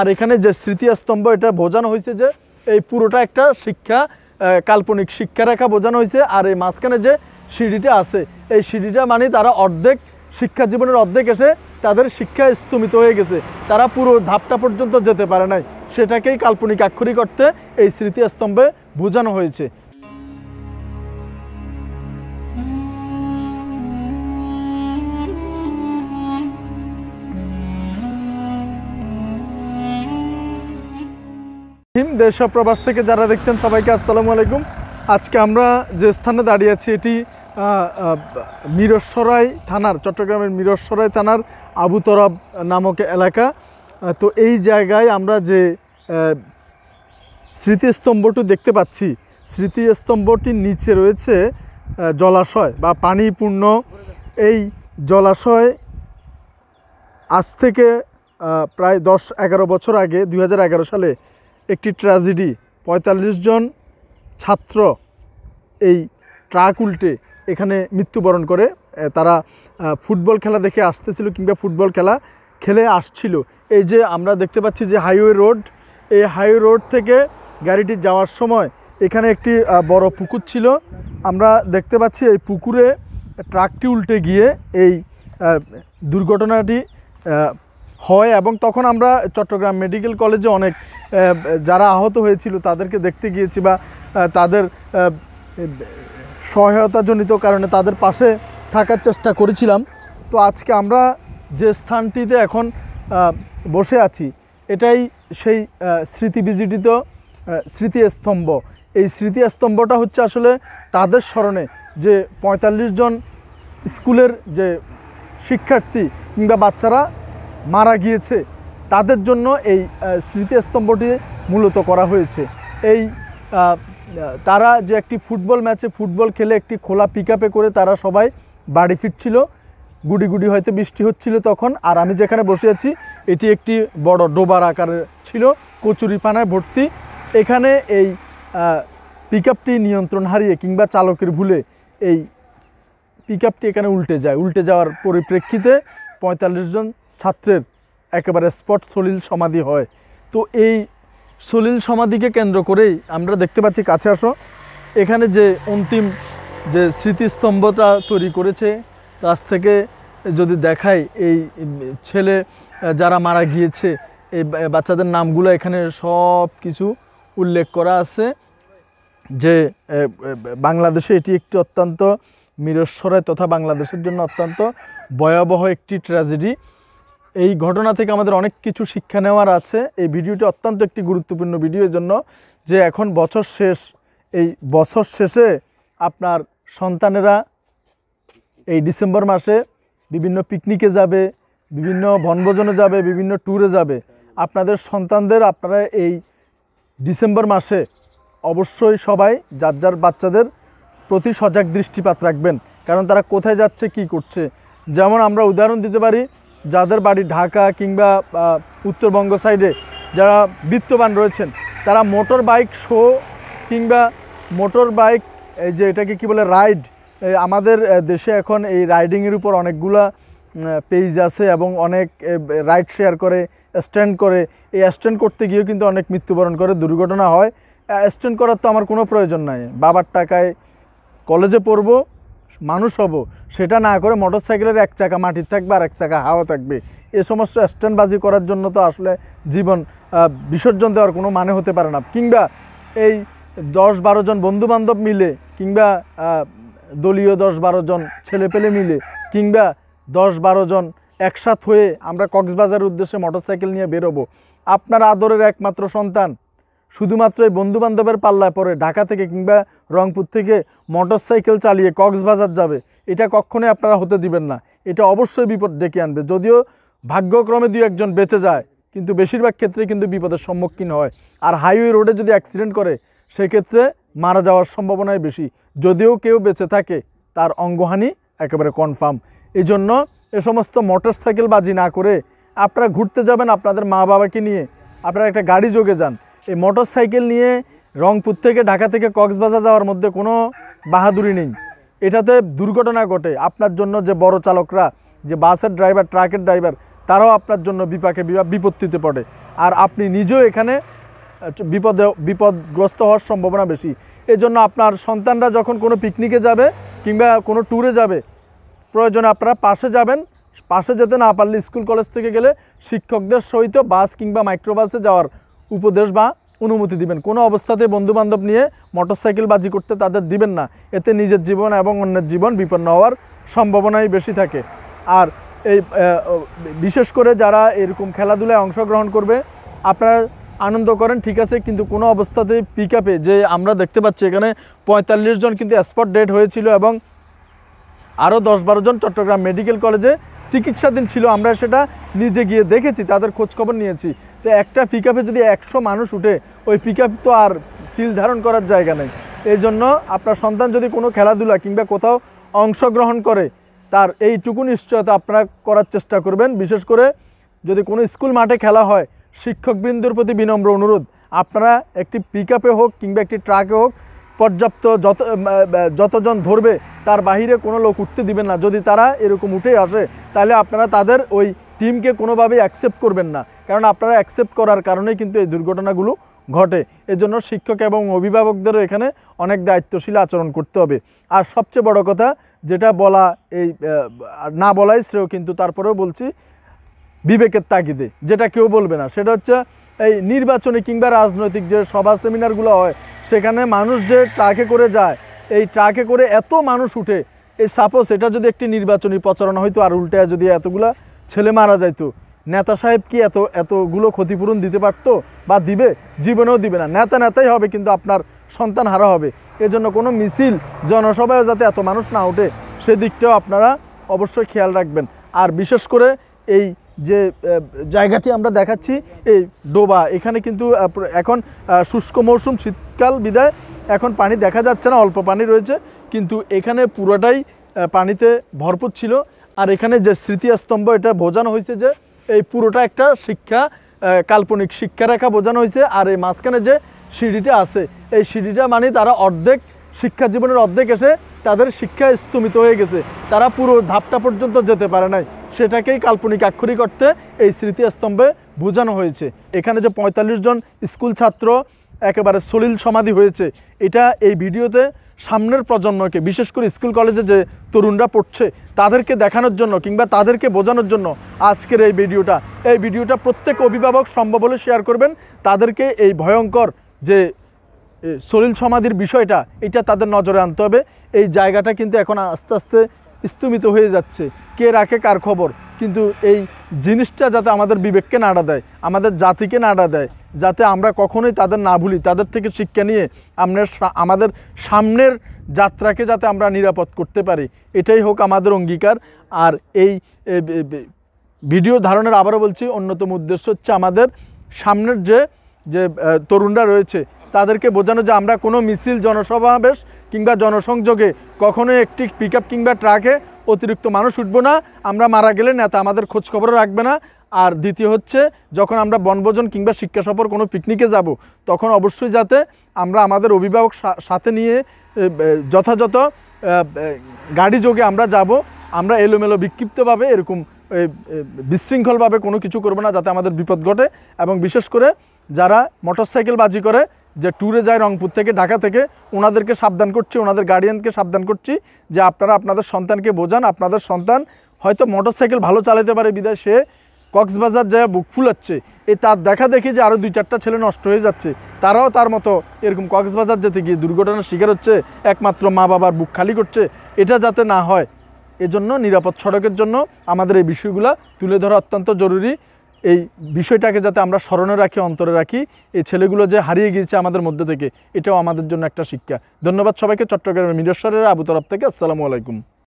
আর এখানে যে স্মৃতিস্তম্ভ এটা বোঝানো হয়েছে যে এই পুরোটা একটা শিক্ষা কাল্পনিক শিক্ষা রেখা বোঝানো হয়েছে আর এই মাঝখানে যে সিঁড়িটা আছে এই সিঁড়িটা মানে তারা অর্ধেক শিক্ষা জীবনের অর্ধেক এসে তাদের শিক্ষা স্তম্ভিত হয়ে গেছে তারা পুরো ধাপটা পর্যন্ত যেতে পারে নাই সেটাকেই কাল্পনিক আক্ষরিক অর্থে এই স্মৃতিস্তম্ভে বোঝানো হয়েছে দেশ প্রবাস থেকে যারা দেখছেন সবাইকে আসসালামু আলাইকুম আজকে আমরা যে স্থানে দাঁড়িয়ে আছি এটি মিরসরাই থানার চট্টগ্রামের মিরসরাই থানার আবুতরাব নামক এলাকা তো এই জায়গায় আমরা যে স্মৃতিস্তম্ভটি দেখতে পাচ্ছি স্মৃতিস্তম্ভটির নিচে রয়েছে জলাশয় বা পানিপূর্ণ এই জলাশয় আজ থেকে প্রায় দশ এগারো বছর আগে দুই সালে একটি ট্র্যাজেডি ৪৫ জন ছাত্র এই ট্রাক উল্টে এখানে মৃত্যুবরণ করে তারা ফুটবল খেলা দেখে আসতেছিল কিংবা ফুটবল খেলা খেলে আসছিল এই যে আমরা দেখতে পাচ্ছি যে হাইওয়ে রোড এই হাইওয়ে রোড থেকে গাড়িটি যাওয়ার সময় এখানে একটি বড় পুকুর ছিল আমরা দেখতে পাচ্ছি এই পুকুরে ট্রাকটি উল্টে গিয়ে এই দুর্ঘটনাটি হয় এবং তখন আমরা চট্টগ্রাম মেডিকেল কলেজে অনেক যারা আহত হয়েছিল তাদেরকে দেখতে গিয়েছি বা তাদের সহায়তাজনিত কারণে তাদের পাশে থাকার চেষ্টা করেছিলাম তো আজকে আমরা যে স্থানটিতে এখন বসে আছি এটাই সেই স্মৃতিবিজিটিত স্মৃতিস্তম্ভ এই স্মৃতিস্তম্ভটা হচ্ছে আসলে তাদের স্মরণে যে ৪৫ জন স্কুলের যে শিক্ষার্থী কিংবা বাচ্চারা মারা গিয়েছে তাদের জন্য এই স্মৃতিস্তম্ভটি মূলত করা হয়েছে এই তারা যে একটি ফুটবল ম্যাচে ফুটবল খেলে একটি খোলা পিক করে তারা সবাই বাড়ি ফিরছিল গুড়ি গুড়ি হয়তো বৃষ্টি হচ্ছিল তখন আর আমি যেখানে বসে আছি এটি একটি বড় ডোবার আকারে ছিল কচুরিপানায় ভর্তি এখানে এই পিক নিয়ন্ত্রণ হারিয়ে কিংবা চালকের ভুলে এই পিক এখানে উল্টে যায় উল্টে যাওয়ার পরিপ্রেক্ষিতে পঁয়তাল্লিশ জন ছাত্রের একেবারে স্পট সলিল সমাধি হয় তো এই সলিল সমাধিকে কেন্দ্র করেই আমরা দেখতে পাচ্ছি কাছে আসো এখানে যে অন্তিম যে স্মৃতিস্তম্ভটা তৈরি করেছে কাছ থেকে যদি দেখায় এই ছেলে যারা মারা গিয়েছে এই বাচ্চাদের নামগুলো এখানে সব কিছু উল্লেখ করা আছে যে বাংলাদেশে এটি একটি অত্যন্ত মিরস্বরায় তথা বাংলাদেশের জন্য অত্যন্ত ভয়াবহ একটি ট্র্যাজেডি এই ঘটনা থেকে আমাদের অনেক কিছু শিক্ষা নেওয়ার আছে এই ভিডিওটি অত্যন্ত একটি গুরুত্বপূর্ণ ভিডিওর জন্য যে এখন বছর শেষ এই বছর শেষে আপনার সন্তানেরা এই ডিসেম্বর মাসে বিভিন্ন পিকনিকে যাবে বিভিন্ন বনভোজনে যাবে বিভিন্ন ট্যুরে যাবে আপনাদের সন্তানদের আপনারা এই ডিসেম্বর মাসে অবশ্যই সবাই যার যার বাচ্চাদের প্রতি সজাগ দৃষ্টিপাত রাখবেন কারণ তারা কোথায় যাচ্ছে কি করছে যেমন আমরা উদাহরণ দিতে পারি যাদের বাড়ি ঢাকা কিংবা উত্তরবঙ্গ সাইডে যারা বিত্তবান রয়েছেন তারা মোটর বাইক শো কিংবা মোটর বাইক এই যে এটাকে কি বলে রাইড আমাদের দেশে এখন এই রাইডিংয়ের উপর অনেকগুলা পেজ আছে এবং অনেক রাইড শেয়ার করে স্ট্যান্ড করে এই স্ট্যান্ড করতে গিয়েও কিন্তু অনেক মৃত্যুবরণ করে দুর্ঘটনা হয় স্ট্যান্ড করার তো আমার কোনো প্রয়োজন নাই বাবার টাকায় কলেজে পড়বো মানুষ হব সেটা না করে মোটর সাইকেলের এক চাকা মাটির থাকবে আর এক চাকা হাওয়া থাকবে এ সমস্ত স্ট্যান্ডবাজি করার জন্য তো আসলে জীবন বিসর্জন দেওয়ার কোনো মানে হতে পারে না কিংবা এই দশ বারো জন বন্ধুবান্ধব মিলে কিংবা দলীয় দশ বারো জন ছেলেপেলে মিলে কিংবা দশ বারো জন একসাথ হয়ে আমরা কক্সবাজারের উদ্দেশ্যে সাইকেল নিয়ে বেরোবো আপনার আদরের একমাত্র সন্তান শুধুমাত্র এই বন্ধুবান্ধবের পাল্লায় পরে ঢাকা থেকে কিংবা রংপুর থেকে মোটর সাইকেল চালিয়ে কক্সবাজার যাবে এটা কখনোই আপনারা হতে দিবেন না এটা অবশ্যই বিপদ ডেকে আনবে যদিও ভাগ্যক্রমে দু একজন বেঁচে যায় কিন্তু বেশিরভাগ ক্ষেত্রে কিন্তু বিপদের সম্মুখীন হয় আর হাইওয়ে রোডে যদি অ্যাক্সিডেন্ট করে সেক্ষেত্রে মারা যাওয়ার সম্ভাবনাই বেশি যদিও কেউ বেঁচে থাকে তার অঙ্গহানি একেবারে কনফার্ম এই জন্য এ সমস্ত মোটর সাইকেল বাজি না করে আপনারা ঘুরতে যাবেন আপনাদের মা বাবাকে নিয়ে আপনারা একটা গাড়ি যোগে যান এই মোটর সাইকেল নিয়ে রংপুর থেকে ঢাকা থেকে কক্সবাজার যাওয়ার মধ্যে কোনো বাহাদুরি নেই এটাতে দুর্ঘটনা ঘটে আপনার জন্য যে বড় চালকরা যে বাসের ড্রাইভার ট্রাকের ড্রাইভার তারাও আপনার জন্য বিপাকে বিপত্তিতে পড়ে আর আপনি নিজেও এখানে বিপদে বিপদগ্রস্ত হওয়ার সম্ভাবনা বেশি এজন্য আপনার সন্তানরা যখন কোনো পিকনিকে যাবে কিংবা কোনো ট্যুরে যাবে প্রয়োজনে আপনারা পাশে যাবেন পাশে যেতে না পারলে স্কুল কলেজ থেকে গেলে শিক্ষকদের সহিত বাস কিংবা মাইক্রোবাসে যাওয়ার উপদেশ বা অনুমতি দিবেন কোনো অবস্থাতে বন্ধুবান্ধব নিয়ে মোটরসাইকেল বাজি করতে তাদের দিবেন না এতে নিজের জীবন এবং অন্যের জীবন বিপন্ন হওয়ার সম্ভাবনাই বেশি থাকে আর এই বিশেষ করে যারা এরকম খেলাধুলায় অংশগ্রহণ করবে আপনারা আনন্দ করেন ঠিক আছে কিন্তু কোনো অবস্থাতে পিক যে আমরা দেখতে পাচ্ছি এখানে পঁয়তাল্লিশ জন কিন্তু স্পট ডেট হয়েছিল এবং আরও দশ বারো জন চট্টগ্রাম মেডিকেল কলেজে চিকিৎসাধীন ছিল আমরা সেটা নিজে গিয়ে দেখেছি তাদের খোঁজখবর নিয়েছি তো একটা পিক যদি একশো মানুষ উঠে ওই পিক তো আর তিল ধারণ করার জায়গা নেই এই জন্য আপনার সন্তান যদি কোনো খেলাধুলা কিংবা কোথাও অংশগ্রহণ করে তার এইটুকু নিশ্চয়তা আপনারা করার চেষ্টা করবেন বিশেষ করে যদি কোনো স্কুল মাঠে খেলা হয় শিক্ষকবৃন্দর প্রতি বিনম্র অনুরোধ আপনারা একটি পিক হোক কিংবা একটি ট্রাকে হোক পর্যাপ্ত যত যতজন ধরবে তার বাহিরে কোনো লোক উঠতে দিবেন না যদি তারা এরকম উঠে আসে তাহলে আপনারা তাদের ওই টিমকে কোনোভাবেই অ্যাকসেপ্ট করবেন না কারণ আপনারা অ্যাকসেপ্ট করার কারণেই কিন্তু এই দুর্ঘটনাগুলো ঘটে এজন্য শিক্ষক এবং অভিভাবকদেরও এখানে অনেক দায়িত্বশীল আচরণ করতে হবে আর সবচেয়ে বড় কথা যেটা বলা এই না বলাই শ্রেয় কিন্তু তারপরেও বলছি বিবেকের তাগিদে যেটা কেউ বলবে না সেটা হচ্ছে এই নির্বাচনী কিংবা রাজনৈতিক যে সভা সেমিনারগুলো হয় সেখানে মানুষ যে ট্রাকে করে যায় এই ট্রাকে করে এত মানুষ উঠে এই সাপোজ এটা যদি একটি নির্বাচনী প্রচারণা হয়তো আর উল্টে যদি এতগুলা ছেলে মারা যাইতো নেতা সাহেব কি এত এতগুলো ক্ষতিপূরণ দিতে পারত বা দিবে জীবনেও দিবে না নেতা নেতাই হবে কিন্তু আপনার সন্তান হারা হবে এজন্য কোনো মিছিল জনসভায় যাতে এত মানুষ না ওঠে সেদিকটাও আপনারা অবশ্যই খেয়াল রাখবেন আর বিশেষ করে এই যে জায়গাটি আমরা দেখাচ্ছি এই ডোবা এখানে কিন্তু এখন শুষ্ক মৌসুম শীতকাল বিদায় এখন পানি দেখা যাচ্ছে না অল্প পানি রয়েছে কিন্তু এখানে পুরোটাই পানিতে ভরপুর ছিল আর এখানে যে স্মৃতিস্তম্ভ এটা বোঝানো হয়েছে যে এই পুরোটা একটা শিক্ষা কাল্পনিক শিক্ষা রেখা বোঝানো হয়েছে আর এই মাঝখানে যে সিঁড়িটা আছে এই সিঁড়িটা মানে তারা অর্ধেক শিক্ষা জীবনের অর্ধেক এসে তাদের শিক্ষা স্তম্ভিত হয়ে গেছে তারা পুরো ধাপটা পর্যন্ত যেতে পারে নাই সেটাকেই কাল্পনিক আক্ষরিক অর্থে এই স্মৃতিস্তম্ভে বোঝানো হয়েছে এখানে যে পঁয়তাল্লিশ জন স্কুল ছাত্র একেবারে সলিল সমাধি হয়েছে এটা এই ভিডিওতে সামনের প্রজন্মকে বিশেষ করে স্কুল কলেজে যে তরুণরা পড়ছে তাদেরকে দেখানোর জন্য কিংবা তাদেরকে বোঝানোর জন্য আজকের এই ভিডিওটা এই ভিডিওটা প্রত্যেক অভিভাবক সম্ভব হলে শেয়ার করবেন তাদেরকে এই ভয়ঙ্কর যে সলিল সমাধির বিষয়টা এটা তাদের নজরে আনতে হবে এই জায়গাটা কিন্তু এখন আস্তে আস্তে স্তুমিত হয়ে যাচ্ছে কে রাখে কার খবর কিন্তু এই জিনিসটা যাতে আমাদের বিবেককে নাড়া দেয় আমাদের জাতিকে নাড়া দেয় যাতে আমরা কখনোই তাদের না ভুলি তাদের থেকে শিক্ষা নিয়ে আমরা আমাদের সামনের যাত্রাকে যাতে আমরা নিরাপদ করতে পারি এটাই হোক আমাদের অঙ্গীকার আর এই ভিডিও ধারণের আবারও বলছি অন্যতম উদ্দেশ্য হচ্ছে আমাদের সামনের যে যে তরুণরা রয়েছে তাদেরকে বোঝানো যে আমরা কোনো মিছিল জনসমাবেশ কিংবা জনসংযোগে কখনোই একটি পিক কিংবা ট্রাকে অতিরিক্ত মানুষ উঠবো না আমরা মারা গেলে নেতা আমাদের খোঁজখবরও রাখবে না আর দ্বিতীয় হচ্ছে যখন আমরা বনভোজন কিংবা শিক্ষা সফর কোনো পিকনিকে যাব তখন অবশ্যই যাতে আমরা আমাদের অভিভাবক সাথে নিয়ে যথাযথ গাড়ি যোগে আমরা যাব আমরা এলোমেলো বিক্ষিপ্তভাবে এরকম বিশৃঙ্খলভাবে কোনো কিছু করবো না যাতে আমাদের বিপদ ঘটে এবং বিশেষ করে যারা মোটরসাইকেল বাজি করে যে ট্যুরে যায় রংপুর থেকে ঢাকা থেকে ওনাদেরকে সাবধান করছি ওনাদের গার্ডিয়ানকে সাবধান করছি যে আপনারা আপনাদের সন্তানকে বোঝান আপনাদের সন্তান হয়তো মোটরসাইকেল ভালো চালাতে পারে বিদায় সে কক্সবাজার যা বুক ফুলাচ্ছে এই তার দেখা দেখি যে আরও দুই চারটা ছেলে নষ্ট হয়ে যাচ্ছে তারাও তার মতো এরকম কক্সবাজার যেতে গিয়ে দুর্ঘটনার শিকার হচ্ছে একমাত্র মা বাবার বুক খালি করছে এটা যাতে না হয় এজন্য নিরাপদ সড়কের জন্য আমাদের এই বিষয়গুলো তুলে ধরা অত্যন্ত জরুরি এই বিষয়টাকে যাতে আমরা স্মরণে রাখি অন্তরে রাখি এই ছেলেগুলো যে হারিয়ে গিয়েছে আমাদের মধ্যে থেকে এটাও আমাদের জন্য একটা শিক্ষা ধন্যবাদ সবাইকে চট্টগ্রামের মিরেশ্বরের আবুতরফ থেকে আসসালামু আলাইকুম